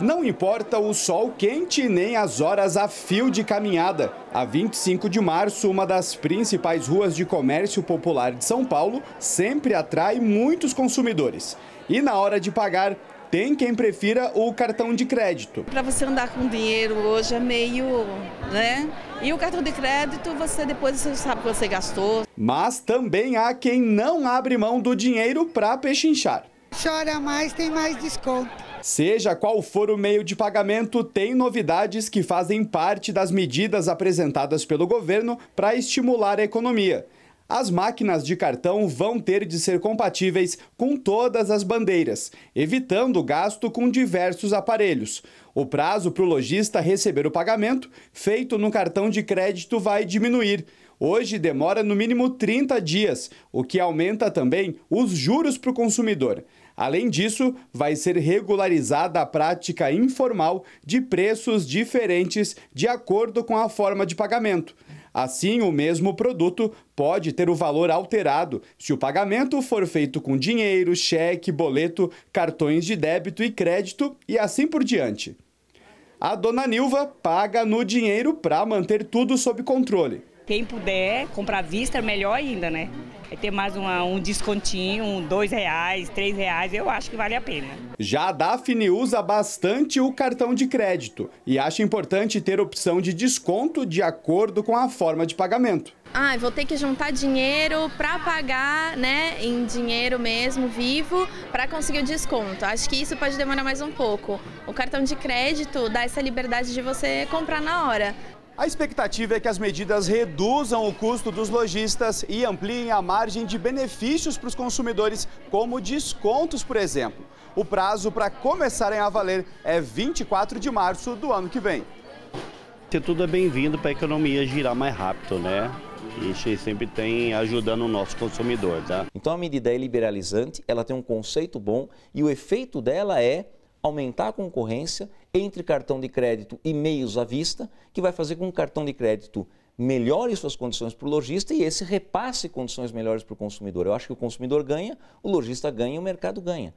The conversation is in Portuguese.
Não importa o sol quente nem as horas a fio de caminhada. A 25 de março, uma das principais ruas de comércio popular de São Paulo, sempre atrai muitos consumidores. E na hora de pagar, tem quem prefira o cartão de crédito. Para você andar com dinheiro hoje é meio, né? E o cartão de crédito, você depois você sabe que você gastou. Mas também há quem não abre mão do dinheiro para pechinchar. Chora mais, tem mais desconto. Seja qual for o meio de pagamento, tem novidades que fazem parte das medidas apresentadas pelo governo para estimular a economia as máquinas de cartão vão ter de ser compatíveis com todas as bandeiras, evitando o gasto com diversos aparelhos. O prazo para o lojista receber o pagamento feito no cartão de crédito vai diminuir. Hoje demora no mínimo 30 dias, o que aumenta também os juros para o consumidor. Além disso, vai ser regularizada a prática informal de preços diferentes de acordo com a forma de pagamento. Assim, o mesmo produto pode ter o valor alterado se o pagamento for feito com dinheiro, cheque, boleto, cartões de débito e crédito e assim por diante. A dona Nilva paga no dinheiro para manter tudo sob controle. Quem puder comprar à vista, é melhor ainda, né? É ter mais uma, um descontinho, um dois reais, três reais, eu acho que vale a pena. Já a Daphne usa bastante o cartão de crédito e acha importante ter opção de desconto de acordo com a forma de pagamento. Ah, vou ter que juntar dinheiro para pagar, né, em dinheiro mesmo, vivo, para conseguir o desconto. Acho que isso pode demorar mais um pouco. O cartão de crédito dá essa liberdade de você comprar na hora. A expectativa é que as medidas reduzam o custo dos lojistas e ampliem a margem de benefícios para os consumidores, como descontos, por exemplo. O prazo para começarem a valer é 24 de março do ano que vem. tudo é bem-vindo para a economia girar mais rápido, né? Isso sempre tem ajudando o nosso consumidor, tá? Então a medida é liberalizante, ela tem um conceito bom e o efeito dela é aumentar a concorrência entre cartão de crédito e meios à vista, que vai fazer com que o cartão de crédito melhore suas condições para o lojista e esse repasse condições melhores para o consumidor. Eu acho que o consumidor ganha, o lojista ganha e o mercado ganha.